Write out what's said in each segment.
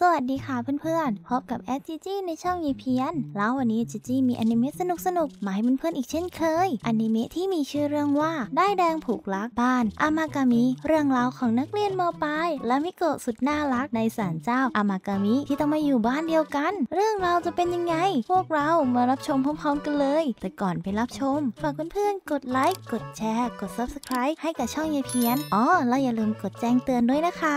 สวัสดีค่ะ เพื่อนๆพบกับแอดจีจีในช่องยีเพียนแล้ววันนี้จีจีมีอนิเมะสนุกๆมาให้เพื่อนๆอีกเช่นเคยอนิเมะที่มีชื่อเรื่องว่าได้แดงผูกลักบ้านอามากามิเรื่องราวของนักเรียนมปลายและมิโกะสุดน่ารักในศาลเจ้าอามากามิ ที่ต้องมาอยู่บ้านเดียวกัน เรื่องราวจะเป็นยังไง พวกเรามารับชมพร้อมๆกันเลย แต่ก่อนไปรับชมฝากเพื่อนๆกดไลค์กดแชร์ กดซับสไครต์ให้กับช่องยีเพียนอ๋อแล้วอย่าลืมกดแจ้งเตือนด้วยนะคะ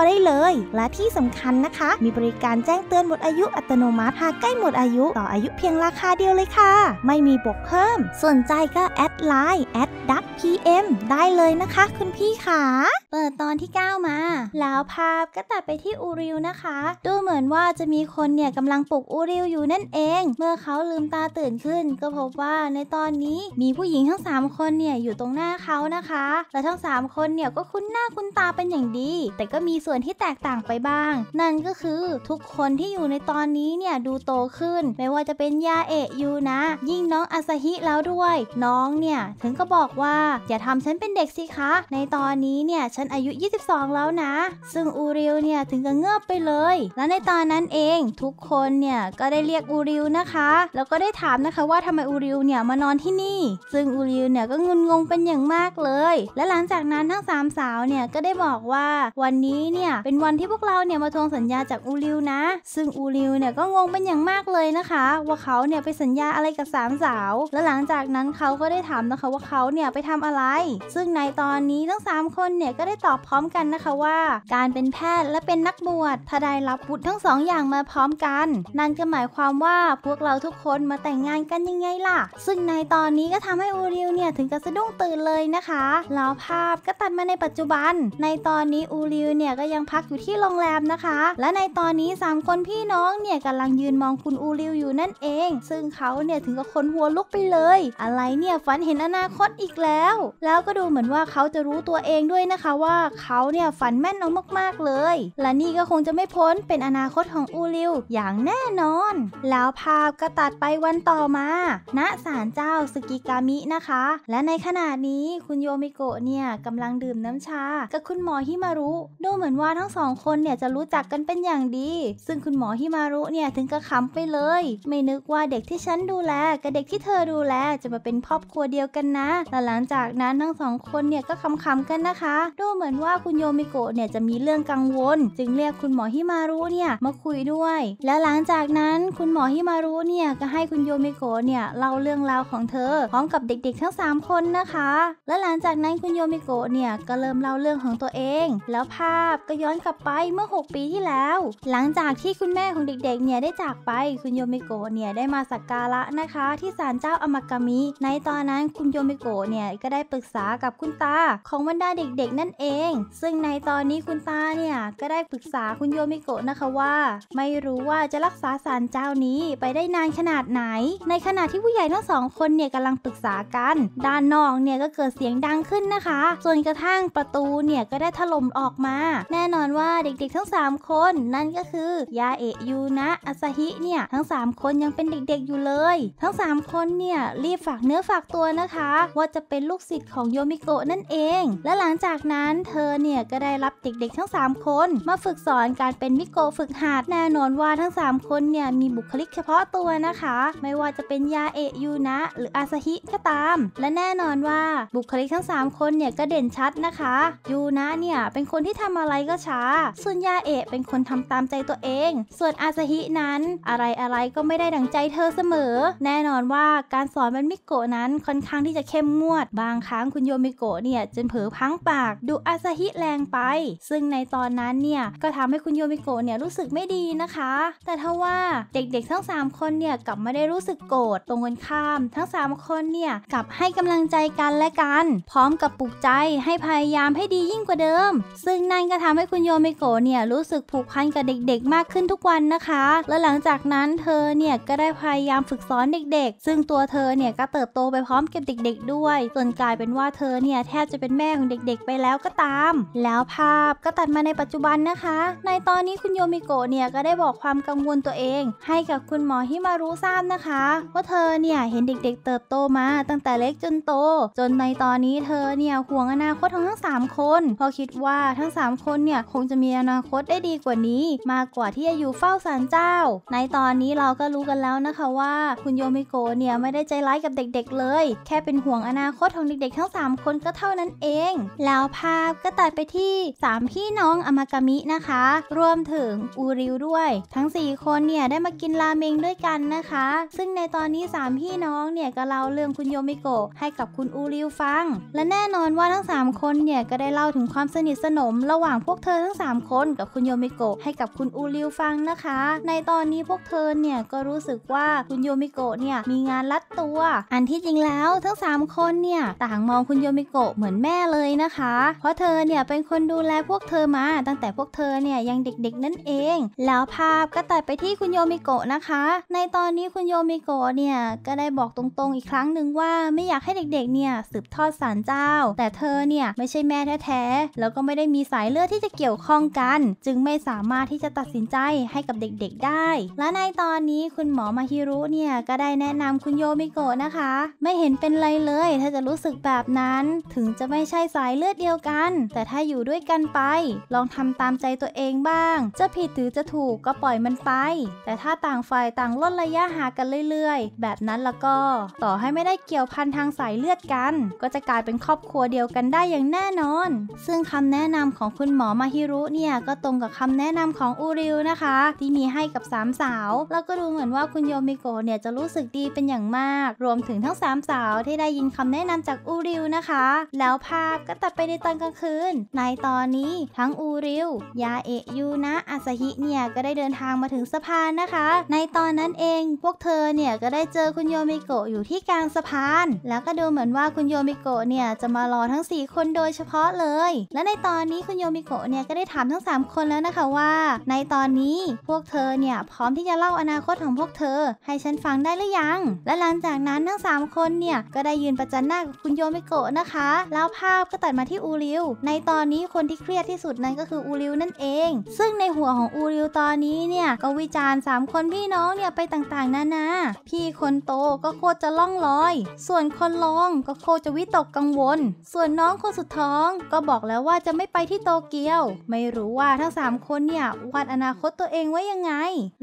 ได้เลย และที่สำคัญนะคะ มีบริการแจ้งเตือนหมดอายุอัตโนมัติ หากใกล้หมดอายุ ต่ออายุเพียงราคาเดียวเลยค่ะ ไม่มีบวกเพิ่มสนใจก็ แอดไลน์แอดดักพีเอ็มได้เลยนะคะ คุณพี่ขาเปิดตอนที่ 9 มา แล้วภาพก็ตัดไปที่อูริวนะคะ ดูเหมือนว่าจะมีคนเนี่ยกำลังปลุกอูริวอยู่นั่นเอง เมื่อเขาลืมตาตื่นขึ้น ก็พบว่าในตอนนี้มีผู้หญิงทั้ง 3 คนเนี่ยอยู่ตรงหน้าเขานะคะ และทั้ง3คนเนี่ยก็คุ้นหน้าคุ้นตาเป็นอย่างดีแต่ก็มีส่วนวนที่แตกต่างไปบ้าง นั่นก็คือทุกคนที่อยู่ในตอนนี้เนี่ยดูโตขึ้น ไม่ว่าจะเป็นยาเอะยูนะ ยิ่งน้องอาซาฮิแล้วด้วยน้องเนี่ยถึงก็บอกว่าอย่าทำฉันเป็นเด็กสิคะ ในตอนนี้เนี่ยฉันอายุ 22 แล้วนะ ซึ่งอูริวเนี่ยถึงกับเงือบไปเลย และในตอนนั้นเองทุกคนเนี่ยก็ได้เรียกอูริวนะคะ แล้วก็ได้ถามนะคะว่าทำไม อูริวเนี่ยมานอนที่นี่ ซึ่งอูริวเนี่ยก็งุนงงเป็นอย่างมากเลย และหลังจากนั้นทั้ง3สาวเนี่ยก็ได้บอกว่าวันนี้เนี่ยเนี่ยเป็นวันที่พวกเราเนี่ยมาทวงสัญญาจากอูริวนะซึ่งอูริวเนี่ยก็งงเป็นอย่างมากเลยนะคะว่าเขาเนี่ยไปสัญญาอะไรกับสามสาวและหลังจากนั้นเขาก็ได้ถามนะคะว่าเขาเนี่ยไปทำอะไร ซึ่งในตอนนี้ทั้ง3คนเนี่ยก็ได้ตอบพร้อมกันนะคะว่าการเป็นแพทย์และเป็นนักบวชถ้าได้รับบุตรทั้งสองอย่างมาพร้อมกันนั่นก็หมายความว่าพวกเราทุกคนมาแต่งงานกันยังไงล่ะ ซึ่งในตอนนี้ก็ทำให้อูริวเนี่ยถึงกับสะดุ้งตื่นเลยนะคะแล้วภาพก็ตัดมาในปัจจุบัน ในตอนนี้อูริวเนี่ยก็ยังพักอยู่ที่โรงแรมนะคะ และในตอนนี้3 คนพี่น้องเนี่ยกำลังยืนมองคุณอูริวอยู่นั่นเอง ซึ่งเขาเนี่ยถึงกับขนหัวลุกไปเลย อะไรเนี่ยฝันเห็นอนาคตอีกแล้ว แล้วก็ดูเหมือนว่าเขาจะรู้ตัวเองด้วยนะคะว่าเขาเนี่ยฝันแม่นเองมาก ๆเลย และนี่ก็คงจะไม่พ้นเป็นอนาคตของอูริวอย่างแน่นอน แล้วภาพก็ตัดไปวันต่อมา ณ ศาลเจ้าสกิกามินะคะ และในขณะนี้คุณโยมิโกะเนี่ยกำลังดื่มน้ำชากับคุณหมอฮิมารุดูเหมือนว่าทั้งสองคนเนี่ยจะรู้จักกันเป็นอย่างดี ซึ่งคุณหมอฮิมารุเนี่ยถึงกระขำไปเลย ไม่นึกว่าเด็กที่ฉันดูแลกับเด็กที่เธอดูแล จะมาเป็นครอบครัวเดียวกันนะ แต่หลังจากนั้นทั้งสองคนเนี่ยก็ขำๆกันนะคะ ดูเหมือนว่าคุณโยมิโกะเนี่ยจะมีเรื่องกังวล จึงเรียกคุณหมอฮิมารุเนี่ยมาคุยด้วย แล้วหลังจากนั้นคุณหมอฮิมารุเนี่ยก็ให้คุณโยมิโกะเนี่ยเล่าเรื่องราวของเธอพร้อมกับเด็กๆ ทั้ง3คนนะคะ และหลังจากนั้นคุณโยมิโกะเนี่ยก็เริ่มเล่าเรื่องของตัวเอง แล้วภาพก็ย้อนกลับไปเมื่อ 6 ปีที่แล้ว หลังจากที่คุณแม่ของเด็กๆเนี่ยได้จากไป คุณโยมิโกะเนี่ยได้มาสักการะนะคะ ที่ศาลเจ้าอมากามิ ในตอนนั้นคุณโยมิโกะเนี่ยก็ได้ปรึกษากับคุณตาของบรรดาเด็กๆนั่นเอง ซึ่งในตอนนี้คุณตาเนี่ยก็ได้ปรึกษาคุณโยมิโกะนะคะว่าไม่รู้ว่าจะรักษาศาลเจ้านี้ไปได้นานขนาดไหน ในขณะที่ผู้ใหญ่ทั้งสองคนเนี่ยกำลังปรึกษากัน ด้านนอกเนี่ยก็เกิดเสียงดังขึ้นนะคะ ส่วนกระทั่งประตูเนี่ยก็ได้ถล่มออกมาแน่นอนว่าเด็กๆ ทั้ง 3 คน นั่นก็คือยาเอะยูนะอาซาฮิเนี่ยทั้ง3คนยังเป็นเด็กๆอยู่เลย ทั้ง3คนเนี่ยรีบฝากเนื้อฝากตัวนะคะว่าจะเป็นลูกศิษย์ของโยมิโกะนั่นเอง และหลังจากนั้นเธอเนี่ยก็ได้รับเด็กๆทั้ง3คน มาฝึกสอนการเป็นมิโกะฝึกหัดแน่นอนว่าทั้ง 3 คนเนี่ยมีบุคลิกเฉพาะตัวนะคะ ไม่ว่าจะเป็นยาเอะยูนะ หรืออาซาฮิก็ตาม และแน่นอนว่าบุคลิกทั้ง 3 คนเนี่ยก็เด่นชัดนะคะยูนะเนี่ยเป็นคนที่ทำอะไรก็ช้าส่วนยาเอะเป็นคนทำตามใจตัวเอง ส่วนอาซาฮินั้นอะไรอะไรก็ไม่ได้ดังใจเธอเสมอ แน่นอนว่าการสอนมันมิโกะนั้นค่อนข้างที่จะเข้มงวด บางครั้งคุณโยมิโกะเนี่ยจนเผลอพังปากดูอาซาฮิแรงไป ซึ่งในตอนนั้นเนี่ยก็ทำให้คุณโยมิโกะเนี่ยรู้สึกไม่ดีนะคะ แต่ทว่าเด็กๆ ทั้ง3คนเนี่ยกลับไม่ได้รู้สึกโกรธตรงกันข้าม ทั้ง3คนเนี่ยกลับให้กำลังใจกันและกัน พร้อมกับปลุกใจให้พยายามให้ดียิ่งกว่าเดิม ซึ่งนั่นก็ทำทำให้คุณโยเมโกะเนี่ยรู้สึกผูกพันกับเด็ก ๆ มากขึ้นทุกวันนะคะ และหลังจากนั้นเธอเนี่ยก็ได้พยายามฝึกสอนเด็ก ๆ ซึ่งตัวเธอเนี่ยก็เติบโตไปพร้อมกับเด็กๆด้วยจนกลายเป็นว่าเธอเนี่ยแทบจะเป็นแม่ของเด็ก ๆไปแล้วก็ตาม แล้วภาพก็ตัดมาในปัจจุบันนะคะ ในตอนนี้คุณโยมิโกะเนี่ยก็ได้บอกความกังวลตัวเอง ให้กับคุณหมอที่มารู้ทราบนะคะว่าเธอเนี่ยเห็นเด็ก ๆ เติบโตมา ตั้งแต่เล็กจนโต จนในตอนนี้เธอเนี่ยห่วงอนาคตของทั้ง3 คนเพราะคิดว่าทั้ง3คนเนี่ยคงจะมีอนาคตได้ดีกว่านี้มากกว่าที่จะอยู่เฝ้าศาลเจ้า ในตอนนี้เราก็รู้กันแล้วนะคะว่าคุณโยมิโกะเนี่ยไม่ได้ใจร้ายกับเด็กๆเลย แค่เป็นห่วงอนาคตของเด็กๆทั้ง 3 คนก็เท่านั้นเอง แล้วภาพก็ตัดไปที่ 3 พี่น้องอมากามินะคะรวมถึงอูริวด้วย ทั้ง 4 คนเนี่ยได้มากินราเมงด้วยกันนะคะซึ่งในตอนนี้ 3พี่น้องเนี่ยก็เล่าเรื่องคุณโยมิโกะให้กับคุณอูริวฟังและแน่นอนว่าทั้ง 3 คนเนี่ยก็ได้เล่าถึงความสนิทสนมระหว่างพววกเธอทั้ง 3 คนกับคุณโยมิโกะให้กับคุณอูริวฟังนะคะ ในตอนนี้พวกเธอเนี่ยก็รู้สึกว่าคุณโยมิโกะเนี่ยมีงานลัดตัว อันที่จริงแล้วทั้ง3คนเนี่ยต่างมองคุณโยมิโกะเหมือนแม่เลยนะคะ เพราะเธอเนี่ยเป็นคนดูแลพวกเธอมา ตั้งแต่พวกเธอเนี่ยยังเด็กๆนั่นเอง แล้วภาพก็ตัดไปที่คุณโยมิโกะนะคะ ในตอนนี้คุณโยมิโกะเนี่ยก็ได้บอกตรงๆอีกครั้งหนึ่งว่าไม่อยากให้เด็กๆเนี่ยสืบทอดสารเจ้า แต่เธอเนี่ยไม่ใช่แม่แท้ๆแล้วก็ไม่ได้มีสายเลือดที่จะเกี่ยวข้องกันจึงไม่สามารถที่จะตัดสินใจให้กับเด็กๆได้ และในตอนนี้คุณหมอมาฮิรุเนี่ยก็ได้แนะนำคุณโยมิโกะนะคะ ไม่เห็นเป็นไรเลย ถ้าจะรู้สึกแบบนั้นถึงจะไม่ใช่สายเลือดเดียวกัน แต่ถ้าอยู่ด้วยกันไป ลองทำตามใจตัวเองบ้าง จะผิดหรือจะถูกก็ปล่อยมันไป แต่ถ้าต่างฝ่ายต่างลดระยะห่างกันเรื่อยๆ แบบนั้นแล้วก็ต่อให้ไม่ได้เกี่ยวพันทางสายเลือดกัน ก็จะกลายเป็นครอบครัวเดียวกันได้อย่างแน่นอน ซึ่งคำแนะนำของคุณหมอมาฮิรุเนี่ยก็ตรงกับคำแนะนำของอูริวนะคะ ที่มีให้กับ 3 สาว แล้วก็ดูเหมือนว่าคุณโยมิโกะเนี่ยจะรู้สึกดีเป็นอย่างมาก รวมถึงทั้ง 3 สาวที่ได้ยินคำแนะนำจากอูริวนะคะ แล้วภาพก็ตัดไปในตอนกลางคืน ในตอนนี้ทั้งอูริว ยาเอะยูนะอาซาฮิเนี่ยก็ได้เดินทางมาถึงสะพานนะคะ ในตอนนั้นเองพวกเธอเนี่ย ก็ได้เจอคุณโยมิโกะอยู่ที่กลางสะพาน แล้วก็ดูเหมือนว่าคุณโยมิโกะเนี่ยจะมารอทั้ง 4 คนโดยเฉพาะเลย และในตอนนี้คุณโยมิโกะเนี่ยก็ได้ถามทั้ง 3 คนแล้วนะคะว่า ในตอนนี้พวกเธอเนี่ยพร้อมที่จะเล่าอนาคตของพวกเธอ ให้ฉันฟังได้หรือยัง และหลังจากนั้นทั้ง3คนเนี่ยก็ได้ยืนประจันหน้า กับคุณโยมิโกะนะคะ แล้วภาพก็ตัดมาที่อูริว ในตอนนี้คนที่เครียดที่สุดนั้นก็คืออูริวนั่นเอง ซึ่งในหัวของอูริวตอนนี้เนี่ยก็วิจารณ์3คนพี่น้องเนี่ยไปต่างๆนานา พี่คนโตก็โคตรจะล่องลอย ส่วนคนรองก็โคตรจะวิตกกังวล ส่วนน้องคนสุดท้องก็บอกแล้วว่าจะไม่ไปที่โตเกีียวไม่รู้ว่าทั้ง 3 คนเนี่ยวาดอนาคตตัวเองไว้ยังไง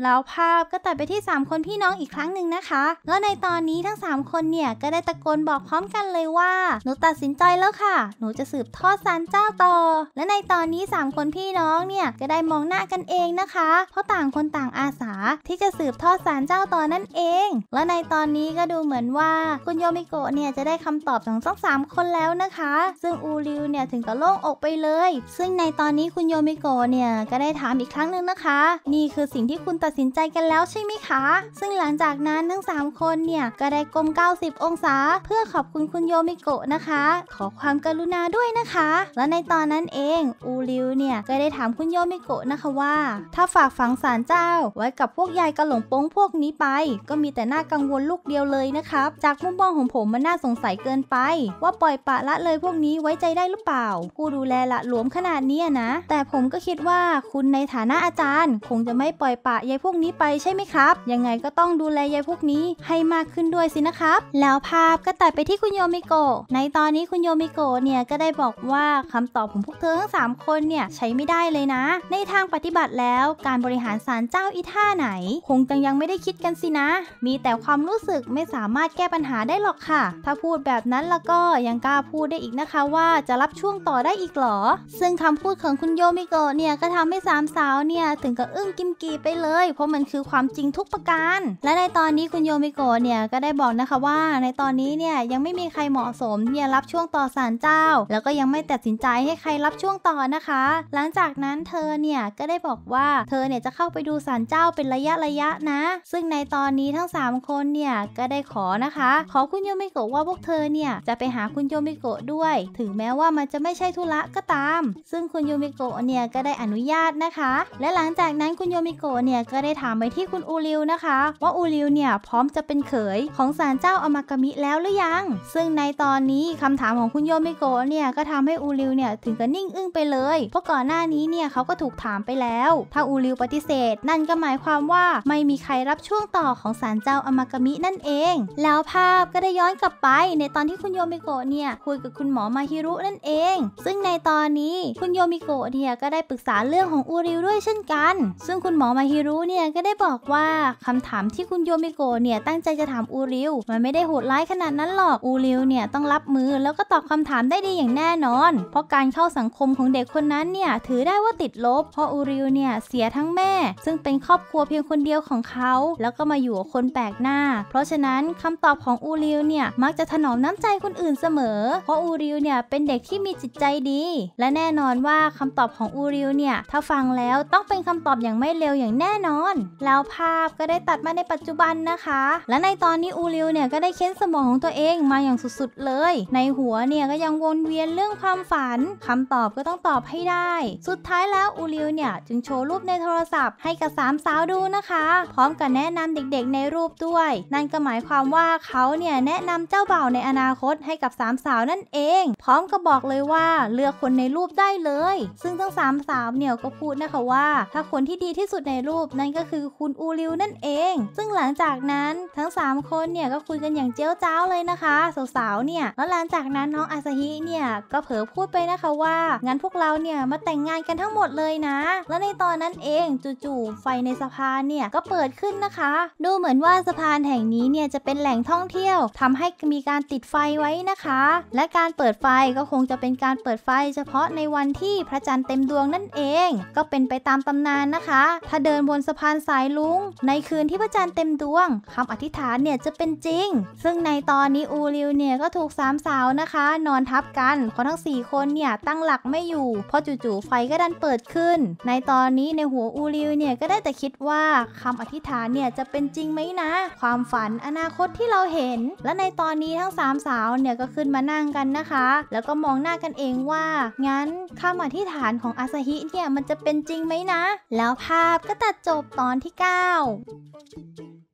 แล้วภาพก็ตัดไปที่ 3 คนพี่น้องอีกครั้งหนึ่งนะคะ แล้วในตอนนี้ทั้ง3คนเนี่ยก็ได้ตะโกนบอกพร้อมกันเลยว่า หนูตัดสินใจแล้วค่ะ หนูจะสืบทอดสารเจ้าต่อ และในตอนนี้3คนพี่น้องเนี่ยก็ได้มองหน้ากันเองนะคะ เพราะต่างคนต่างอาสาที่จะสืบทอดสารเจ้าต่อนั่นเอง และในตอนนี้ก็ดูเหมือนว่าคุณโยมิโกะเนี่ยจะได้คำตอบของทั้งสามคนแล้วนะคะ ซึ่งอูริวเนี่ยถึงกับโล่งอกไปเลย ซึ่งในตอนนี้คุณโยมิโกะเนี่ยก็ได้ถามอีกครั้งหนึ่งนะคะ นี่คือสิ่งที่คุณตัดสินใจกันแล้วใช่ไหมคะ ซึ่งหลังจากนั้นทั้ง3คนเนี่ยก็ได้ก้ม90 องศา เพื่อขอบคุณคุณโยมิโกะนะคะ ขอความกรุณาด้วยนะคะ และในตอนนั้นเองอูริวเนี่ยก็ได้ถามคุณโยมิโกะนะคะว่า ถ้าฝากฝังสารเจ้าไว้กับพวกยายกระหลงป้งพวกนี้ไป ก็มีแต่หน้ากังวลลูกเดียวเลยนะครับจากมุมมองของผมมันน่าสงสัยเกินไป ว่าปล่อยปะละเลยพวกนี้ไว้ใจได้หรือเปล่าผู้ดูแลละหลวมขนาดนี้ี้นะแต่ผมก็คิดว่าคุณในฐานะอาจารย์ คงจะไม่ปล่อยปะยายพวกนี้ไปใช่ไหมครับ ยังไงก็ต้องดูแลยายพวกนี้ให้มากขึ้นด้วยสินะครับ แล้วภาพก็ตัดไปที่คุณโยมิโกะในตอนนี้คุณโยมิโกะเนี่ยก็ได้บอกว่าคำตอบของพวกเธอทั้ง 3 คนเนี่ย ใช้ไม่ได้เลยนะ ในทางปฏิบัติแล้วการบริหารสารเจ้าอีท่าไหน คงจังยังไม่ได้คิดกันสินะ มีแต่ความรู้สึกไม่สามารถแก้ปัญหาได้หรอกค่ะ ถ้าพูดแบบนั้นแล้วก็ยังกล้าพูดได้อีกนะคะว่าจะรับช่วงต่อได้อีกหรอซึ่งคำพูพูดของคุณโยมิโกะเนี่ยก็ทำให้สามสาวเนี่ยถึงกับอึ้งกิมกีไปเลย เพราะมันคือความจริงทุกประการ และในตอนนี้คุณโยมิโกะเนี่ยก็ได้บอกนะคะว่า ในตอนนี้เนี่ย ยังไม่มีใครเหมาะสมที่จะรับช่วงต่อ สารเจ้า แล้วก็ยังไม่ตัดสินใจให้ใครรับช่วงต่อนะคะ หลังจากนั้นเธอเนี่ย ก็ได้บอกว่า เธอเนี่ยจะเข้าไปดูสารเจ้าเป็นระยะระยะนะ ซึ่งในตอนนี้ทั้ง3คนเนี่ยก็ได้ขอนะคะขอคุณโยมิโกะว่าพวกเธอเนี่ยจะไปหาคุณโยมิโกะด้วย ถึงแม้ว่ามันจะไม่ใช่ธุระก็ตาม ซึ่งคุคุณโยมิโกะเนี่ยก็ได้อนุญาตนะคะ และหลังจากนั้นคุณโยมิโกะเนี่ยก็ได้ถามไปที่คุณอูริวนะคะ ว่าอูริวเนี่ยพร้อมจะเป็นเขยของศาลเจ้าอมากามิแล้วหรือยัง ซึ่งในตอนนี้คำถามของคุณโยมิโกะเนี่ยก็ทำให้อูริวเนี่ยถึงกับนิ่งอึ้งไปเลยเพราะก่อนหน้านี้เนี่ยเขาก็ถูกถามไปแล้วถ้าอูริวปฏิเสธนั่นก็หมายความว่าไม่มีใครรับช่วงต่อของศาลเจ้าอมากามินั่นเอง แล้วภาพก็ได้ย้อนกลับไป ในตอนที่คุณโยมิโกะเนี่ยคุยกับคุณหมอมาฮิรุนั่นเอง ซึ่งในตอนนี้คุณโยมิโกะเนี่ยก็ได้ปรึกษาเรื่องของอูริวด้วยเช่นกัน ซึ่งคุณหมอมาฮิรุเนี่ยก็ได้บอกว่าคำถามที่คุณโยมิโกะเนี่ยตั้งใจจะถามอูริวมันไม่ได้โหดร้ายขนาดนั้นหรอกอูริวเนี่ยต้องรับมือแล้วก็ตอบคำถามได้ดีอย่างแน่นอน เพราะการเข้าสังคมของเด็กคนนั้นเนี่ยถือได้ว่าติดลบ เพราะอูริวเนี่ยเสียทั้งแม่ซึ่งเป็นครอบครัวเพียงคนเดียวของเขา แล้วก็มาอยู่กับคนแปลกหน้า เพราะฉะนั้นคำตอบของอูริวเนี่ยมักจะถนอมน้ำใจคนอื่นเสมอ เพราะอูริวเนี่ยเป็นเด็กที่มีจิตใจดีและแน่นอนว่าาคำตอบของอูริวเนี่ยถ้าฟังแล้วต้องเป็นคำตอบอย่างไม่เร็วอย่างแน่นอน แล้วภาพก็ได้ตัดมาในปัจจุบันนะคะ และในตอนนี้อูริวเนี่ยก็ได้เค้นสมองของตัวเองมาอย่างสุดๆเลย ในหัวเนี่ยก็ยังวนเวียนเรื่องความฝันคำตอบก็ต้องตอบให้ได้ สุดท้ายแล้วอูริวเนี่ยจึงโชว์รูปในโทรศัพท์ให้กับสามสาวดูนะคะพร้อมกับแนะนำเด็กๆ ในรูปด้วยนั่นก็หมายความว่าเขาเนี่ยแนะนำเจ้าบ่าวในอนาคตให้กับสามสาวนั่นเองพร้อมกับบอกเลยว่าเลือกคนในรูปได้เลยซึ่งทั้งสามสาวเนี่ยก็พูดนะคะว่าถ้าคนที่ดีที่สุดในรูปนั่นก็คือคุณอูริวนั่นเอง ซึ่งหลังจากนั้นทั้ง3คนเนี่ยก็คุยกันอย่างเจ้าเจ้าเลยนะคะสาวๆเนี่ยแล้วหลังจากนั้นน้องอาซาฮิเนี่ยก็เผยพูดไปนะคะว่างั้นพวกเราเนี่ยมาแต่งงานกันทั้งหมดเลยนะ และในตอนนั้นเองจู่ๆไฟในสะพานเนี่ยก็เปิดขึ้นนะคะ ดูเหมือนว่าสะพานแห่งนี้เนี่ยจะเป็นแหล่งท่องเที่ยว ทำให้มีการติดไฟไว้นะคะ และการเปิดไฟก็คงจะเป็นการเปิดไฟเฉพาะในวันที่พระจันทร์เต็มดวงนั่นเองก็เป็นไปตามตำนานนะคะ ถ้าเดินบนสะพานสายลุง ในคืนที่พระจันทร์เต็มดวงคำอธิษฐานเนี่ยจะเป็นจริง ซึ่งในตอนนี้อูริวเนี่ยก็ถูกสามสาวนะคะ นอนทับกันเพราะทั้ง 4 คนเนี่ยตั้งหลักไม่อยู่พอจู่ๆไฟก็ดันเปิดขึ้น ในตอนนี้ในหัวอูริวเนี่ยก็ได้แต่คิดว่าคำอธิษฐานเนี่ยจะเป็นจริงไหมนะ ความฝันอนาคตที่เราเห็น และในตอนนี้ทั้ง3สาวเนี่ยก็ขึ้นมานั่งกันนะคะแล้วก็มองหน้ากันเองว่า งั้นค่าำอธิษฐานของอาซาฮิเนี่ยมันจะเป็นจริงไหมนะ แล้วภาพก็ตัดจบตอนที่ 9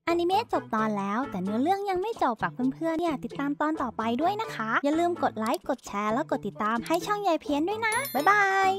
อนิเมะจบตอนแล้วแต่เนื้อเรื่องยังไม่จบฝากเพื่อนๆเนี่ย ติดตามตอนต่อไปด้วยนะคะ อย่าลืมกดไลค์กดแชร์แล้วกดติดตามให้ช่องยายเพี้ยนด้วยนะ บ๊ายบาย